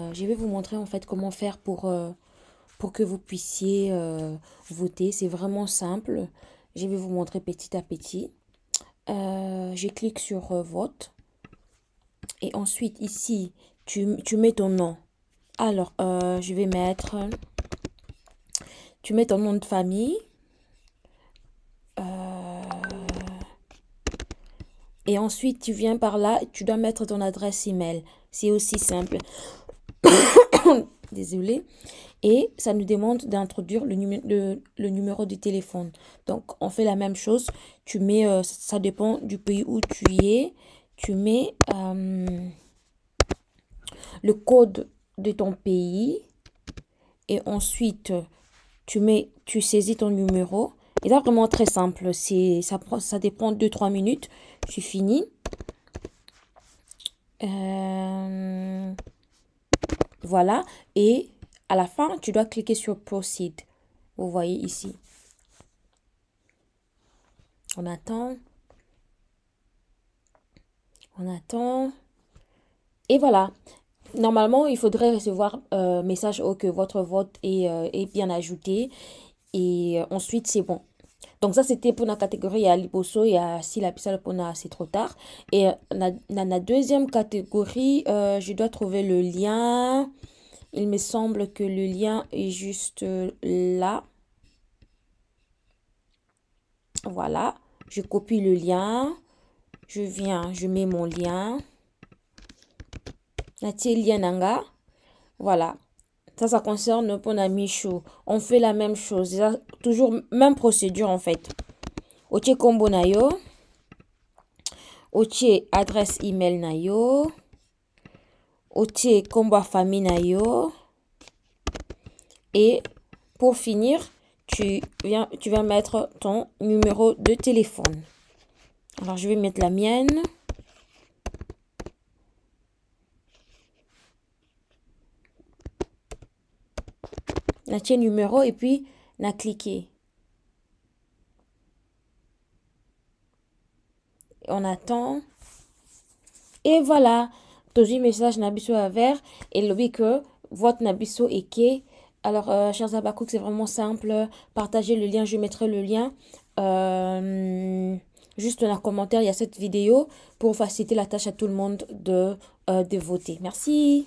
Euh, je vais vous montrer en fait comment faire pour, euh, pour que vous puissiez euh, voter. C'est vraiment simple. Je vais vous montrer petit à petit. je clique sur vote. Et ensuite ici, tu, tu mets ton nom. Alors, je vais mettre... Tu mets ton nom de famille. et ensuite, tu viens par là, tu dois mettre ton adresse email. C'est aussi simple. désolé Et ça nous demande d'introduire le, numéro de téléphone. Donc, on fait la même chose. Tu mets, euh, ça dépend du pays où tu es. Tu mets euh, le code de ton pays. Et ensuite, tu mets, tu saisis ton numéro. Et là, vraiment très simple. C'est, ça, ça dépend de 3 minutes. Tu finis. Euh... Voilà. Et à la fin, tu dois cliquer sur Proceed. Vous voyez ici. On attend. On attend. Et voilà. Normalement, il faudrait recevoir un euh, message que votre vote est euh, bien ajouté. Et euh, ensuite, c'est bon. Donc ça c'était pour la catégorie à liboso à si la pour pone' c'est trop tard et dans euh, la deuxième catégorie euh, je dois trouver le lien. Il me semble que le lien est juste euh, là. Voilà, je copie le lien. Je viens, je mets mon lien. Nati lien nanga. Voilà. Ça, ça concerne Chou On fait la même chose. toujours même procédure en fait. Otie combo nayo. adresse email nayo. Otie combo famille nayo. Et pour finir, tu viens, tu vas mettre ton numéro de téléphone. Alors je vais mettre la mienne. natie numéro et puis na cliquer. On attend. Et voilà, toji message à vert et le lobby que votre nabiso et que alors, euh, chers Abakouk, c'est vraiment simple. Partagez le lien, je mettrai le lien. Euh, juste dans le commentaire, il ya cette vidéo pour faciliter la tâche à tout le monde de, euh, de voter. Merci.